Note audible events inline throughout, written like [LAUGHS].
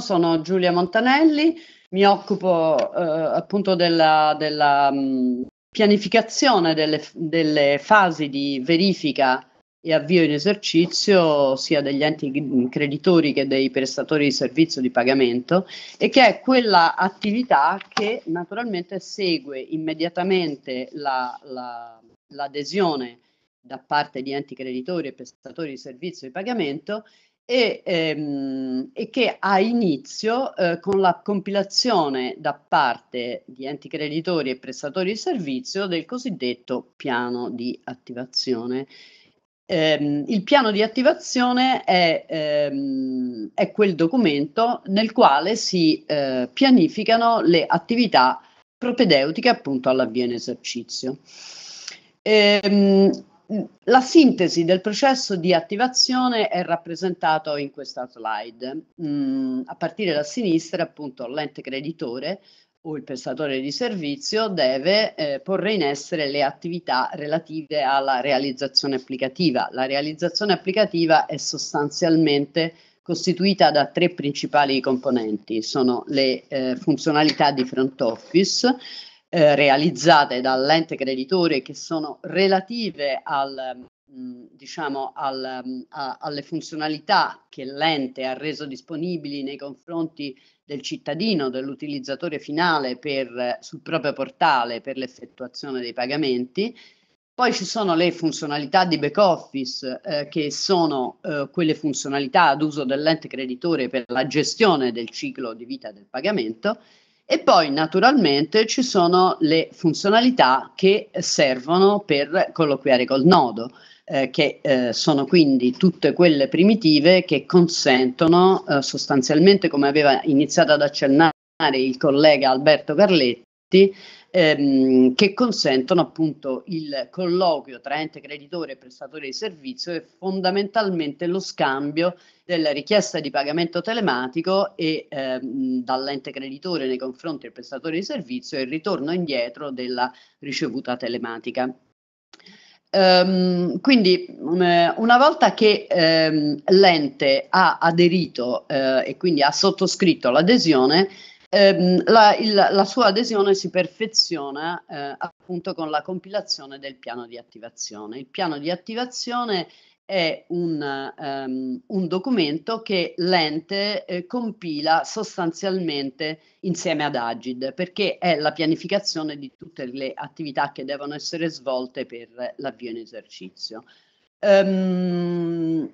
sono Giulia Montanelli, mi occupo eh, appunto della, della mh, mm, pianificazione delle, delle, fasi di verifica e avvio in esercizio sia degli enti mm, creditori che dei prestatori di servizio di pagamento e che è quella attività che naturalmente segue immediatamente la, la, l'adesione da parte di enti creditori e prestatori di servizio di pagamento e, ehm, e che ha inizio eh, con la compilazione da parte di enti creditori e prestatori di servizio del cosiddetto piano di attivazione. Eh, il piano di attivazione è, ehm, è, quel documento nel quale si eh, pianificano le attività propedeutiche appunto all'avvio in esercizio. Eh, la sintesi del processo di attivazione è rappresentato in questa slide. Mm, a partire da sinistra, appunto, l'ente creditore o il prestatore di servizio deve eh, porre in essere le attività relative alla realizzazione applicativa. La realizzazione applicativa è sostanzialmente costituita da tre principali componenti, sono le eh, funzionalità di front office, eh, realizzate dall'ente creditore che sono relative al, mm, diciamo al, mm, a, alle funzionalità che l'ente ha reso disponibili nei confronti del cittadino, dell'utilizzatore finale per, sul proprio portale per l'effettuazione dei pagamenti. Poi ci sono le funzionalità di back office, eh, che sono eh, quelle funzionalità ad uso dell'ente creditore per la gestione del ciclo di vita del pagamento e poi naturalmente ci sono le funzionalità che servono per colloquiare col nodo, eh, che eh, sono quindi tutte quelle primitive che consentono eh, sostanzialmente, come aveva iniziato ad accennare il collega Alberto Carletti, ehm, che consentono appunto il colloquio tra ente creditore e prestatore di servizio e fondamentalmente lo scambio della richiesta di pagamento telematico e ehm, dall'ente creditore nei confronti del prestatore di servizio e il ritorno indietro della ricevuta telematica. Um, quindi um, una volta che um, l'ente ha aderito uh, e quindi ha sottoscritto l'adesione, ehm, la, il, la, sua adesione si perfeziona eh, appunto con la compilazione del piano di attivazione. Il piano di attivazione è un, um, un documento che l'ente eh, compila sostanzialmente insieme ad Agid, perché è la pianificazione di tutte le attività che devono essere svolte per l'avvio in esercizio. Um,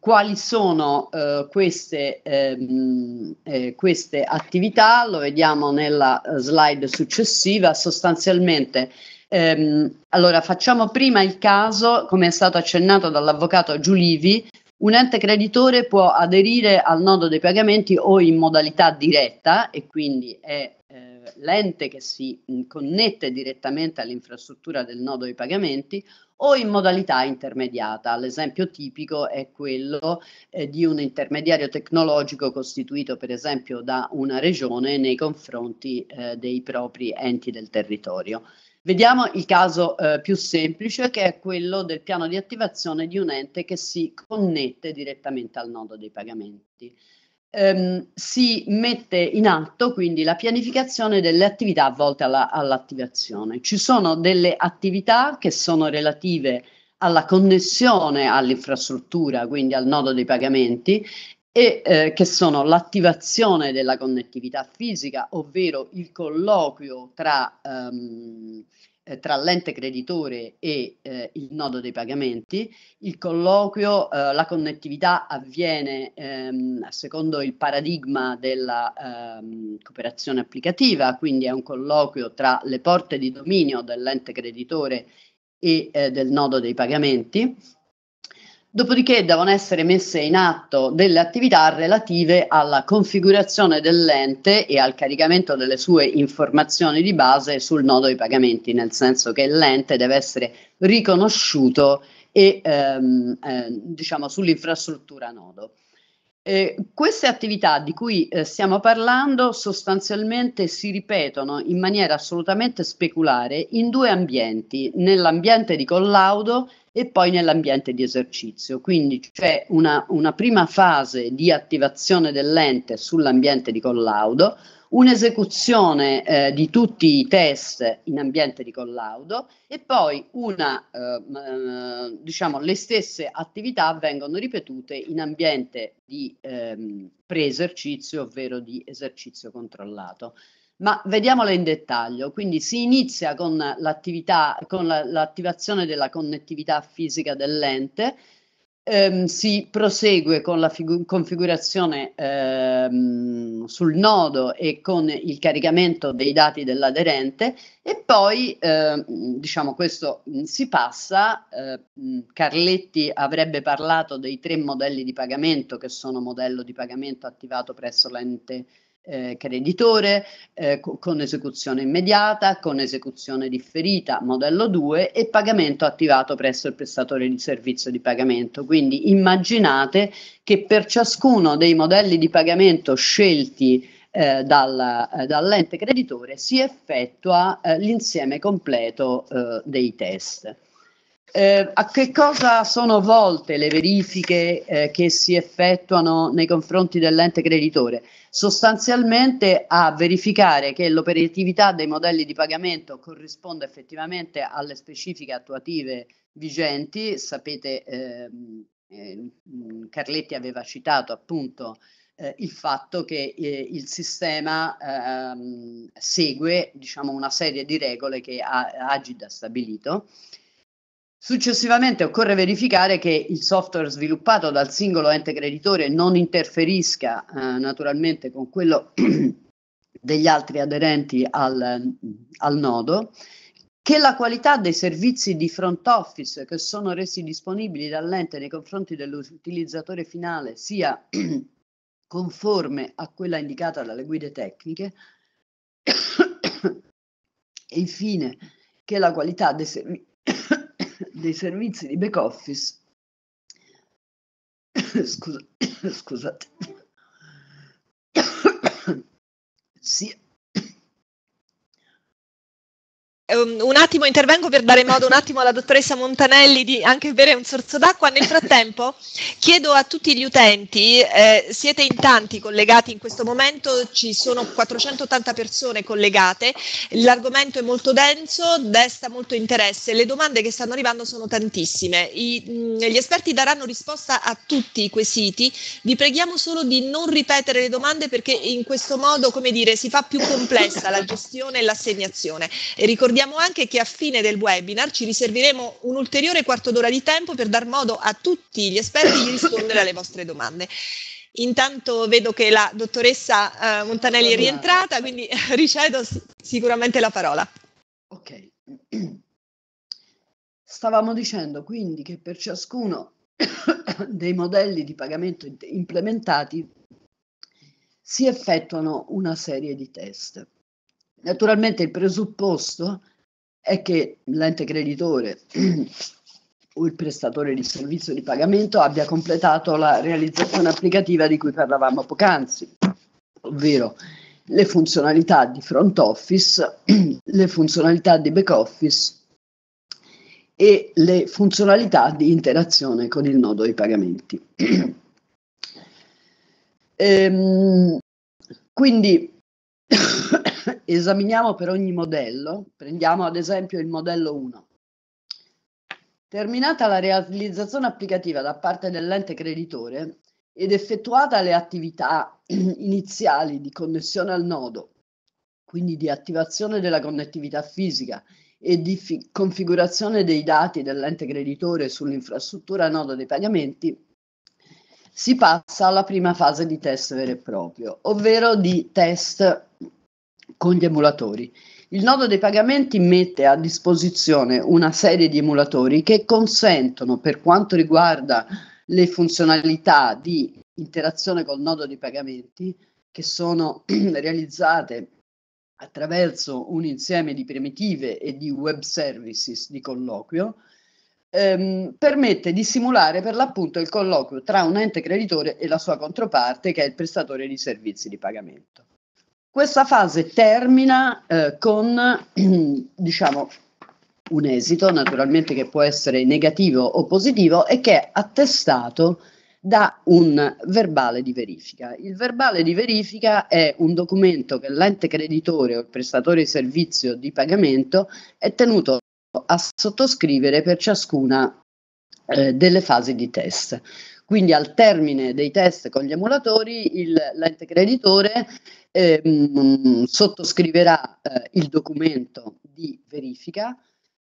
quali sono uh, queste, um, eh, queste, attività? Lo vediamo nella eh, slide successiva. Sostanzialmente, um, allora facciamo prima il caso, come è stato accennato dall'avvocato Giulivi, un ente creditore può aderire al nodo dei pagamenti o in modalità diretta e quindi è eh, l'ente che si mh, mm, connette direttamente all'infrastruttura del nodo dei pagamenti o in modalità intermediata. L'esempio tipico è quello eh, di un intermediario tecnologico costituito per esempio da una regione nei confronti eh, dei propri enti del territorio. Vediamo il caso eh, più semplice che è quello del piano di attivazione di un ente che si connette direttamente al nodo dei pagamenti ehm, si mette in atto quindi la pianificazione delle attività volte alla, all'attivazione. Ci sono delle attività che sono relative alla connessione all'infrastruttura, quindi al nodo dei pagamenti, e eh, che sono l'attivazione della connettività fisica, ovvero il colloquio tra ehm, eh, tra l'ente creditore e eh, il nodo dei pagamenti. Il colloquio, eh, la connettività avviene ehm, secondo il paradigma della ehm, cooperazione applicativa, quindi è un colloquio tra le porte di dominio dell'ente creditore e eh, del nodo dei pagamenti Dopodiché devono essere messe in atto delle attività relative alla configurazione dell'ente e al caricamento delle sue informazioni di base sul nodo dei pagamenti, nel senso che l'ente deve essere riconosciuto e, ehm, eh, diciamo sull'infrastruttura nodo. Eh, queste attività di cui eh, stiamo parlando sostanzialmente si ripetono in maniera assolutamente speculare in due ambienti, nell'ambiente di collaudo e poi nell'ambiente di esercizio. Quindi c'è una, una prima fase di attivazione dell'ente sull'ambiente di collaudo, un'esecuzione eh, di tutti i test in ambiente di collaudo e poi una, eh, diciamo, le stesse attività vengono ripetute in ambiente di eh, pre ovvero di esercizio controllato. Ma vediamola in dettaglio, quindi si inizia con, l'attività, con la, l'attivazione della connettività fisica dell'ente, ehm, si prosegue con la figu- configurazione ehm, sul nodo e con il caricamento dei dati dell'aderente e poi, ehm, diciamo, questo si passa, eh, Carletti avrebbe parlato dei tre modelli di pagamento che sono modello di pagamento attivato presso l'ente eh, creditore, eh, co- con esecuzione immediata, con esecuzione differita, modello 2 e pagamento attivato presso il prestatore di servizio di pagamento. Quindi immaginate che per ciascuno dei modelli di pagamento scelti eh, dal, eh, dall'ente creditore si effettua eh, l'insieme completo eh, dei test. Eh, a che cosa sono volte le verifiche eh, che si effettuano nei confronti dell'ente creditore? Sostanzialmente a verificare che l'operatività dei modelli di pagamento corrisponda effettivamente alle specifiche attuative vigenti. Sapete, ehm, eh, mm, Carletti aveva citato appunto eh, il fatto che eh, il sistema ehm, segue diciamo, una serie di regole che a, Agid ha stabilito Successivamente occorre verificare che il software sviluppato dal singolo ente creditore non interferisca eh, naturalmente con quello [CLEARS THROAT] degli altri aderenti al, mm, al nodo, che la qualità dei servizi di front office che sono resi disponibili dall'ente nei confronti dell'utilizzatore finale sia [CLEARS THROAT] conforme a quella indicata dalle guide tecniche [COUGHS] e infine che la qualità dei servizi dei servizi di back office, [COUGHS] Scusa, [COUGHS] scusate, Ehm, un attimo intervengo per dare modo un attimo alla dottoressa Montanelli di anche bere un sorso d'acqua. Nel frattempo chiedo a tutti gli utenti, eh, siete in tanti collegati in questo momento, ci sono 480 persone collegate, l'argomento è molto denso, desta molto interesse, le domande che stanno arrivando sono tantissime, I, mh, mm, gli esperti daranno risposta a tutti i quesiti, vi preghiamo solo di non ripetere le domande perché in questo modo, come dire, si fa più complessa la gestione e l'assegnazione. E ricordiamo Ricordiamo anche che a fine del webinar ci riserveremo un ulteriore quarto d'ora di tempo per dar modo a tutti gli esperti di rispondere alle vostre domande. Intanto vedo che la dottoressa eh, Montanelli è rientrata, quindi [LAUGHS] ricevo sicuramente la parola. Ok. [CLEARS THROAT] Stavamo dicendo quindi che per ciascuno [COUGHS] dei modelli di pagamento implementati si effettuano una serie di test. Naturalmente il presupposto è che l'ente creditore [CLEARS THROAT] o il prestatore di servizio di pagamento abbia completato la realizzazione applicativa di cui parlavamo poc'anzi, ovvero le funzionalità di front office, [CLEARS THROAT] le funzionalità di back office e le funzionalità di interazione con il nodo dei pagamenti. [CLEARS THROAT] ehm, quindi Esaminiamo per ogni modello, prendiamo ad esempio il modello 1. Terminata la realizzazione applicativa da parte dell'ente creditore ed effettuata le attività [CLEARS THROAT] iniziali di connessione al nodo, quindi di attivazione della connettività fisica e di fi- configurazione dei dati dell'ente creditore sull'infrastruttura nodo dei pagamenti, si passa alla prima fase di test vero e proprio, ovvero di test con gli emulatori. Il nodo dei pagamenti mette a disposizione una serie di emulatori che consentono, per quanto riguarda le funzionalità di interazione col nodo dei pagamenti, che sono [CLEARS THROAT] realizzate attraverso un insieme di primitive e di web services di colloquio, ehm, permette di simulare per l'appunto il colloquio tra un ente creditore e la sua controparte, che è il prestatore di servizi di pagamento. Questa fase termina eh, con [CLEARS THROAT] diciamo, un esito, naturalmente che può essere negativo o positivo, e che è attestato da un verbale di verifica. Il verbale di verifica è un documento che l'ente creditore o il prestatore di servizio di pagamento è tenuto a sottoscrivere per ciascuna eh, delle fasi di test. Quindi al termine dei test con gli emulatori il, l'ente creditore eh, mh, sottoscriverà eh, il documento di verifica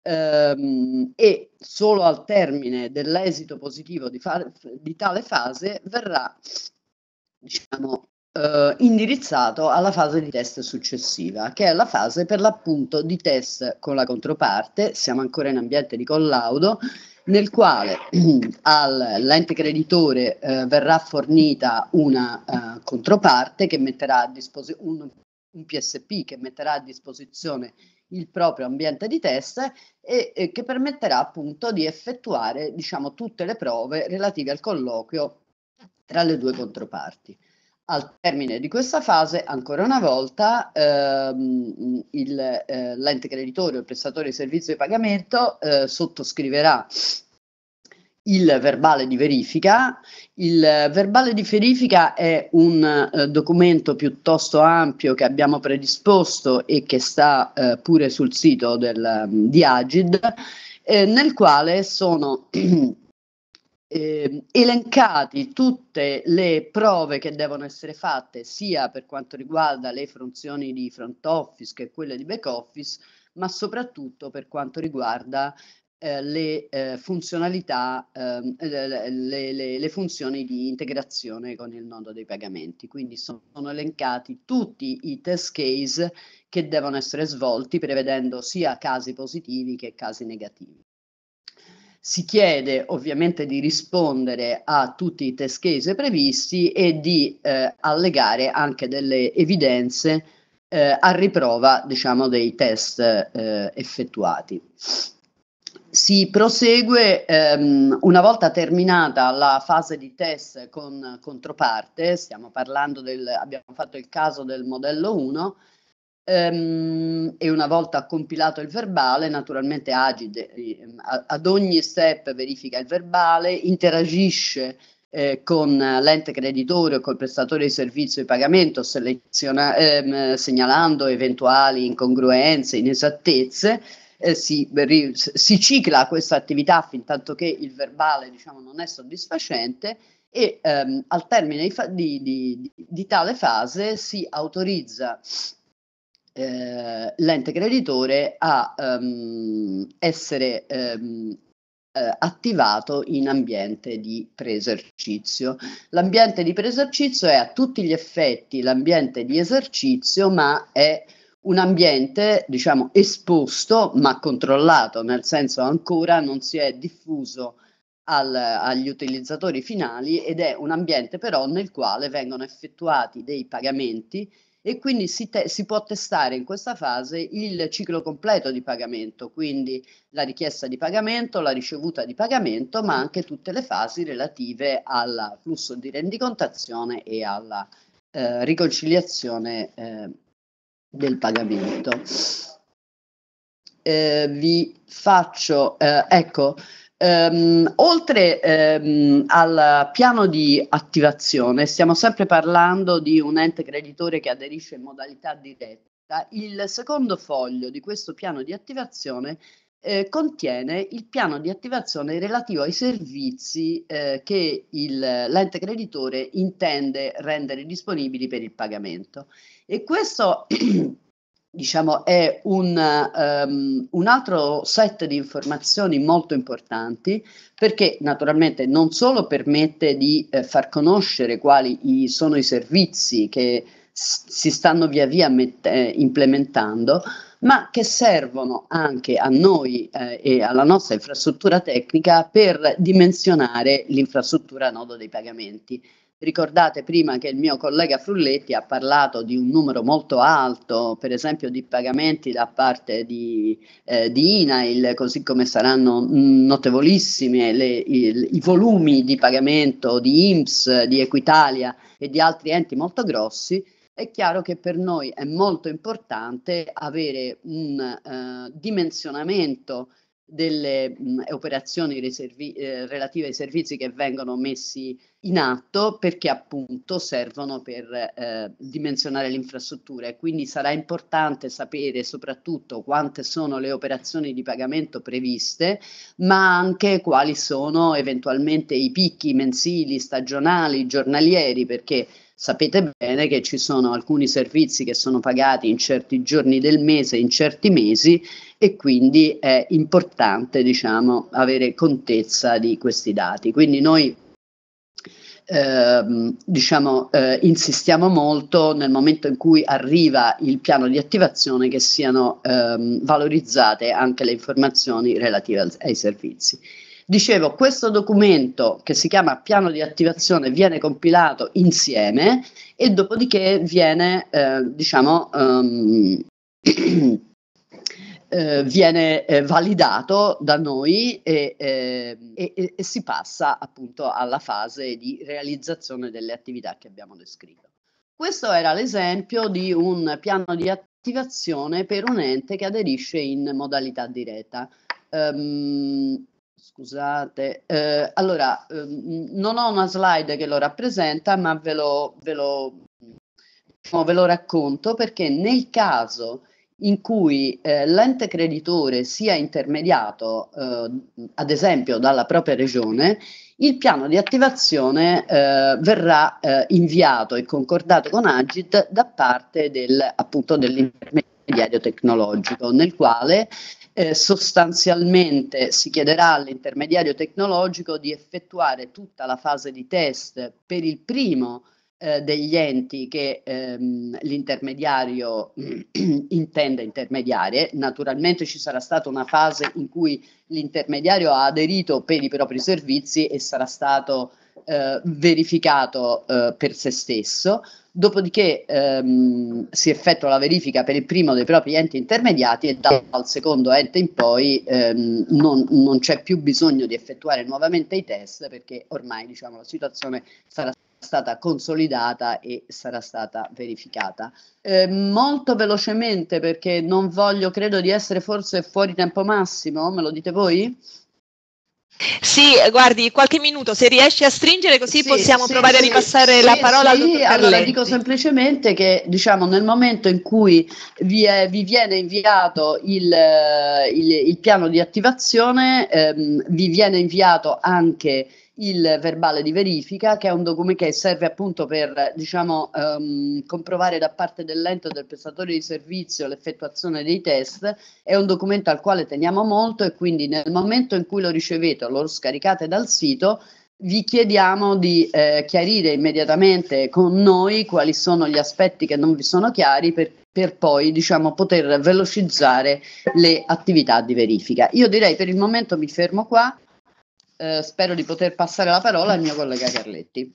ehm, e solo al termine dell'esito positivo di, fa- di tale fase verrà diciamo, eh, indirizzato alla fase di test successiva, che è la fase per l'appunto di test con la controparte, siamo ancora in ambiente di collaudo nel quale [CLEARS THROAT] all'ente creditore eh, verrà fornita una eh, controparte che metterà a disposizione un, un, PSP che metterà a disposizione il proprio ambiente di test e, e che permetterà appunto di effettuare diciamo, tutte le prove relative al colloquio tra le due controparti. Al termine di questa fase, ancora una volta, ehm, il, eh, l'ente creditore o il prestatore di servizio di pagamento eh, sottoscriverà il verbale di verifica. Il verbale di verifica è un eh, documento piuttosto ampio che abbiamo predisposto e che sta eh, pure sul sito del, di Agid, eh, nel quale sono [CLEARS THROAT] eh, elencati tutte le prove che devono essere fatte sia per quanto riguarda le funzioni di front office che quelle di back office, ma soprattutto per quanto riguarda eh, le eh, funzionalità, ehm, le, le, le, funzioni di integrazione con il nodo dei pagamenti. Quindi sono elencati tutti i test case che devono essere svolti, prevedendo sia casi positivi che casi negativi. Si chiede ovviamente di rispondere a tutti i test case previsti e di eh, allegare anche delle evidenze eh, a riprova diciamo, dei test eh, effettuati. Si prosegue ehm, una volta terminata la fase di test con controparte, stiamo parlando del, abbiamo fatto il caso del modello 1, Um, e una volta compilato il verbale, naturalmente Agide ehm, ad ogni step verifica il verbale, interagisce eh, con l'ente creditore o col prestatore di servizio di pagamento, ehm, segnalando eventuali incongruenze, inesattezze. Eh, si, ri, si, cicla questa attività fin tanto che il verbale diciamo, non è soddisfacente e ehm, al termine di, di, di, di tale fase si autorizza eh, l'ente creditore a um, essere um, eh, attivato in ambiente di preesercizio. L'ambiente di preesercizio è a tutti gli effetti l'ambiente di esercizio, ma è un ambiente, diciamo, esposto ma controllato, nel senso ancora non si è diffuso al, agli utilizzatori finali ed è un ambiente però nel quale vengono effettuati dei pagamenti e quindi si, te- si, può testare in questa fase il ciclo completo di pagamento, quindi la richiesta di pagamento, la ricevuta di pagamento, ma anche tutte le fasi relative al flusso di rendicontazione e alla eh, riconciliazione eh, del pagamento. Eh, vi faccio, eh, ecco, Ehm, oltre ehm, al piano di attivazione, stiamo sempre parlando di un ente creditore che aderisce in modalità diretta. Il secondo foglio di questo piano di attivazione eh, contiene il piano di attivazione relativo ai servizi eh, che il, l'ente creditore intende rendere disponibili per il pagamento. E questo [CLEARS THROAT] diciamo, è un, um, un, altro set di informazioni molto importanti perché naturalmente non solo permette di eh, far conoscere quali i, sono i servizi che s- si stanno via via met- eh, implementando, ma che servono anche a noi eh, e alla nostra infrastruttura tecnica per dimensionare l'infrastruttura a nodo dei pagamenti Ricordate prima che il mio collega Frulletti ha parlato di un numero molto alto, per esempio di pagamenti da parte di, eh, di INAIL, così come saranno notevolissimi eh, le, i, i, volumi di pagamento di IMSS, di Equitalia e di altri enti molto grossi. È chiaro che per noi è molto importante avere un eh, dimensionamento delle mh, operazioni eh, relative ai servizi che vengono messi in atto perché appunto servono per eh, dimensionare l'infrastruttura e quindi sarà importante sapere soprattutto quante sono le operazioni di pagamento previste, ma anche quali sono eventualmente i picchi mensili, stagionali, giornalieri, perché Sapete bene che ci sono alcuni servizi che sono pagati in certi giorni del mese, in certi mesi e quindi è importante diciamo, avere contezza di questi dati. Quindi noi ehm, diciamo, eh, insistiamo molto nel momento in cui arriva il piano di attivazione che siano ehm, valorizzate anche le informazioni relative al, ai servizi. Dicevo, questo documento che si chiama piano di attivazione viene compilato insieme e dopodiché viene, eh, diciamo, um, [CLEARS THROAT] eh, viene eh, validato da noi eh, e, e, e si passa appunto alla fase di realizzazione delle attività che abbiamo descritto. Questo era l'esempio di un piano di attivazione per un ente che aderisce in modalità diretta. Um, Scusate, eh, allora ehm, non ho una slide che lo rappresenta, ma ve lo, ve lo, diciamo, ve lo racconto perché nel caso in cui eh, l'ente creditore sia intermediato, eh, ad esempio, dalla propria regione, il piano di attivazione eh, verrà eh, inviato e concordato con Agit da parte del, appunto, dell'intermediario tecnologico, nel quale eh, sostanzialmente si chiederà all'intermediario tecnologico di effettuare tutta la fase di test per il primo eh, degli enti che ehm, l'intermediario [CLEARS THROAT] intende intermediare. Naturalmente ci sarà stata una fase in cui l'intermediario ha aderito per i propri servizi e sarà stato eh, verificato eh, per se stesso, dopodiché ehm, si effettua la verifica per il primo dei propri enti intermediati e dal, secondo ente in poi ehm, non, non, c'è più bisogno di effettuare nuovamente i test perché ormai diciamo, la situazione sarà stata consolidata e sarà stata verificata. Eh, molto velocemente perché non voglio, credo di essere forse fuori tempo massimo, me lo dite voi? Sì, guardi, qualche minuto, se riesci a stringere così sì, possiamo sì, provare sì, a ripassare la parola al dottor Carletti. Allora dico semplicemente che diciamo, nel momento in cui vi, è, vi viene inviato il, eh, il, il, piano di attivazione, ehm, vi viene inviato anche il verbale di verifica, che è un documento che serve appunto per diciamo, um, comprovare da parte dell'ente o del prestatore di servizio l'effettuazione dei test. È un documento al quale teniamo molto e quindi nel momento in cui lo ricevete o lo scaricate dal sito, vi chiediamo di eh, chiarire immediatamente con noi quali sono gli aspetti che non vi sono chiari per, per poi diciamo, poter velocizzare le attività di verifica. Io direi per il momento mi fermo qua eh, spero di poter passare la parola al mio collega Carletti.